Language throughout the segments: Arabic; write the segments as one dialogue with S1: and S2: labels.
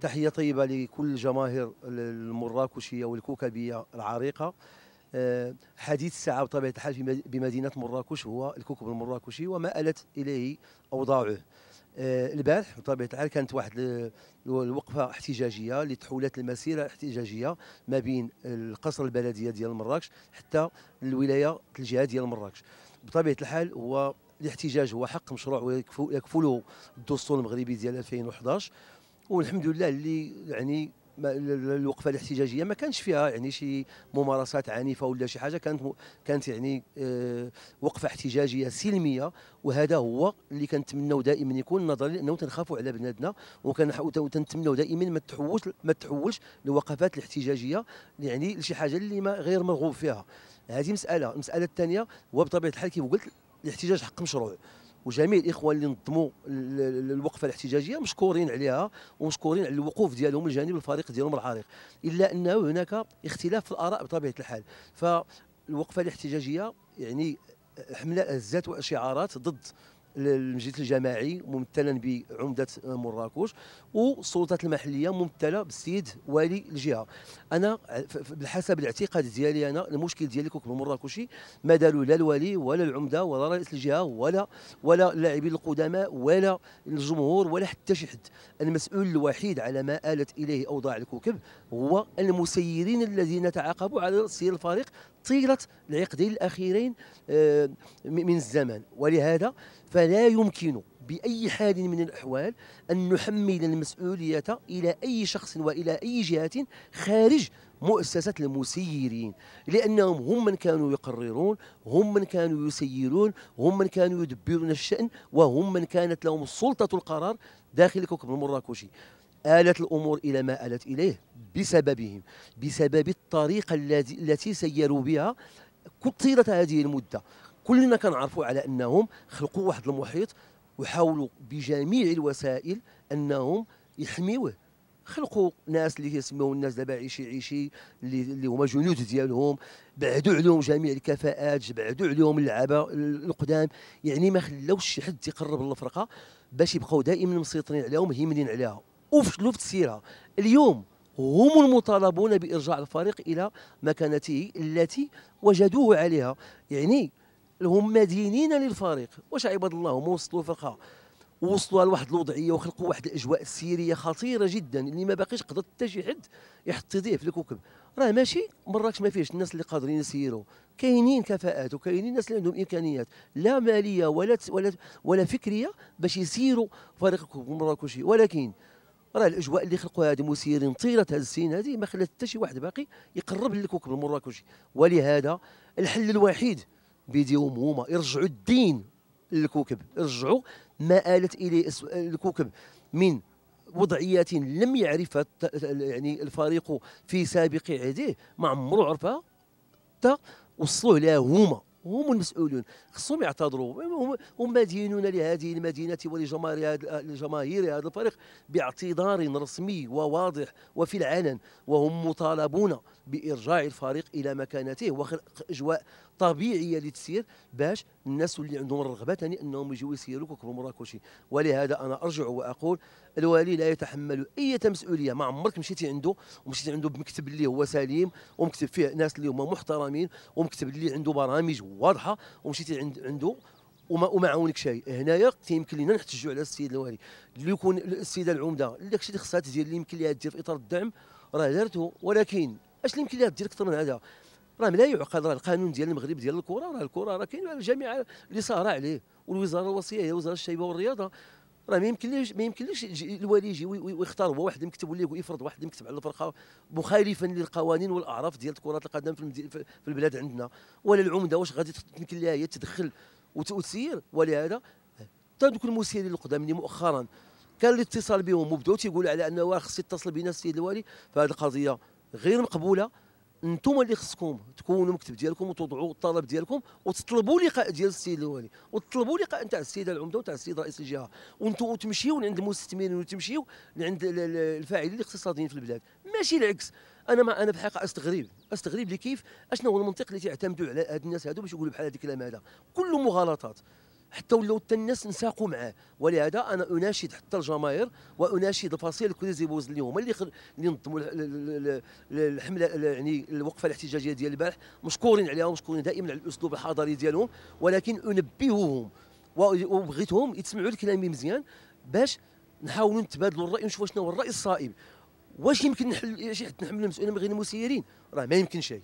S1: تحية طيبة لكل جماهير المراكشية والكوكبية العريقة آه، حديث الساعة بطبيعة الحال بمدينة مراكش هو الكوكب المراكشي وما ألت إليه أوضاعه آه، البارح بطبيعة الحال كانت واحد الوقفة احتجاجية لتحولات المسيرة احتجاجية ما بين القصر البلدية ديال مراكش حتى الولاية الجهة ديال مراكش بطبيعة الحال هو الاحتجاج هو حق مشروع يكفله الدستور المغربي ديال 2011 والحمد لله اللي يعني الوقفه الاحتجاجيه ما كانش فيها يعني شي ممارسات عنيفه ولا شي حاجه كانت كانت يعني آه، وقفه احتجاجيه سلميه وهذا هو اللي كنتمناو دائما يكون نظرا لانه تنخافوا على بلادنا وكنتمناو دائما ما تحولش ما تحولش لوقفات الاحتجاجيه يعني لشي حاجه اللي ما غير مرغوب فيها هذه مساله المساله الثانيه هو بطبيعه الحال كيف قلت الاحتجاج حق مشروع وجميع الاخوان اللي نظموا الوقفه الاحتجاجيه مشكورين عليها ومشكورين على الوقوف ديالهم الجانب الفريق ديالهم العريق الا انه هناك اختلاف في الاراء بطبيعه الحال فالوقفه الاحتجاجيه يعني حمله هزات وشعارات ضد المجلس الجماعي ممثلا بعمده مراكش والسلطات المحليه ممثله بالسيد والي الجهه انا بحسب الاعتقاد ديالي انا المشكل ديال الكوكب المراكشي ما داروا لا الولي ولا العمده ولا رئيس الجهه ولا ولا اللاعبين القدماء ولا الجمهور ولا حتى شي حد المسؤول الوحيد على ما آلت اليه اوضاع الكوكب هو المسيرين الذين تعاقبوا على سير الفريق طيلة العقدين الأخيرين آه، من الزمن ولهذا فلا يمكن بأي حال من الأحوال أن نحمل المسؤولية إلى أي شخص وإلى أي جهة خارج مؤسسة المسيرين لأنهم هم من كانوا يقررون هم من كانوا يسيرون هم من كانوا يدبرون الشأن وهم من كانت لهم سلطة القرار داخل الكوكب المراكشي آلت الأمور إلى ما آلت إليه بسببهم بسبب الطريقة التي سيروا بها طيلة هذه المدة كلنا كنعرفوا على أنهم خلقوا واحد المحيط وحاولوا بجميع الوسائل أنهم يحميوه خلقوا ناس اللي يسميو الناس دابا عيشي عيشي اللي هما جنود ديالهم بعدوا عليهم جميع الكفاءات بعدوا عليهم اللعابه القدام يعني ما خلاوش شي حد يقرب للفرقه باش يبقاو دائما مسيطرين عليهم هيمنين عليها وفشلوا في تسيرها اليوم هم المطالبون بإرجاع الفريق إلى مكانته التي وجدوه عليها يعني هم مدينين للفريق واش عباد الله هما وصلوا الفرقة وصلوا لواحد الوضعيه وخلقوا واحد الاجواء سيريه خطيره جدا اللي ما باقيش قدر حتى شي حد يحط يديه في الكوكب راه ماشي مراكش ما فيهش الناس اللي قادرين يسيروا كاينين كفاءات وكاينين ناس اللي عندهم امكانيات لا ماليه ولا ولا ولا فكريه باش يسيروا فريق مراكشي ولكن راه الاجواء اللي خلقوها هذه المسيرين طيله هذه السنين هذه ما خلات حتى شي واحد باقي يقرب للكوكب المراكشي ولهذا الحل الوحيد بيديهم هما يرجعوا الدين للكوكب يرجعوا ما آلت اليه الكوكب من وضعيات لم يعرفها يعني الفريق في سابق عهده ما عمره عرفها حتى وصلوا لها هما هم المسؤولون خصهم يعتذروا هم مدينون لهذه المدينه ولجماهير هذا الفريق باعتذار رسمي وواضح وفي العلن وهم مطالبون بارجاع الفريق الى مكانته وخلق اجواء طبيعيه اللي تسير باش الناس اللي عندهم الرغبه ثاني انهم يجيو يسيروا كوكب مراكشي ولهذا انا ارجع واقول الوالي لا يتحمل اي مسؤوليه ما عمرك مشيتي عنده ومشيتي عنده بمكتب اللي هو سليم ومكتب فيه ناس اللي هما محترمين ومكتب اللي عنده برامج واضحه ومشيتي عند عنده وما وما عاونك شيء هنايا تيمكن لينا نحتجوا على السيد الوالي اللي يكون السيده العمده داكشي اللي خصها تدير اللي يمكن لها دير في اطار الدعم راه دارته ولكن اش اللي يمكن لها دير اكثر من هذا راه لا يعقل راه القانون ديال المغرب ديال الكره راه الكره راه كاين الجامعه اللي صارع عليه والوزاره الوصيه هي وزاره الشباب والرياضه راه ما يمكنليش ما يمكنليش الوالي يجي ويختار هو واحد المكتب ولا يفرض واحد المكتب على الفرقه مخالفا للقوانين والاعراف ديال كره القدم في, في البلاد عندنا ولا العمده واش غادي تمكن لها هي تدخل وتسير ولهذا حتى طيب دوك المسيرين القدام اللي يعني مؤخرا كان الاتصال بهم وبداو تيقولوا على انه خص يتصل بنا السيد الوالي فهذه القضيه غير مقبوله انتم اللي خصكم تكونوا مكتب ديالكم وتوضعوا الطلب ديالكم وتطلبوا لقاء ديال السيد الوالي وتطلبوا لقاء تاع السيده العمده وتاع السيد رئيس الجهه وانتم وتمشيو لعند المستثمرين وتمشيو لعند الفاعلين الاقتصاديين في البلاد ماشي العكس انا ما انا الحقيقه استغرب استغرب لكيف اشنو هو المنطق اللي تعتمدوا على هاد الناس هادو باش يقولوا بحال هذا الكلام هذا كله مغالطات حتى ولاو حتى الناس نساقوا معاه ولهذا انا اناشد حتى الجماهير واناشد الفصيل الكريزيبوز اللي هما اللي اللي نظموا الحمله يعني الوقفه الاحتجاجيه ديال البارح مشكورين عليها ومشكورين دائما على الاسلوب الحضاري ديالهم ولكن انبههم وبغيتهم يتسمعوا لكلامي مزيان باش نحاولوا نتبادلوا الراي ونشوفوا شنو هو الراي الصائب واش يمكن نحل شي حد نحمل المسؤوليه من غير المسيرين راه ما يمكن شيء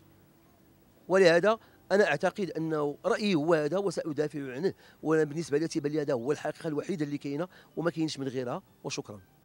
S1: ولهذا انا اعتقد انه رايي هو هذا وسادافع عنه وانا بالنسبه لي تيبان لي هذا هو الحقيقه الوحيده اللي كاينه وما كاينش من غيرها وشكرا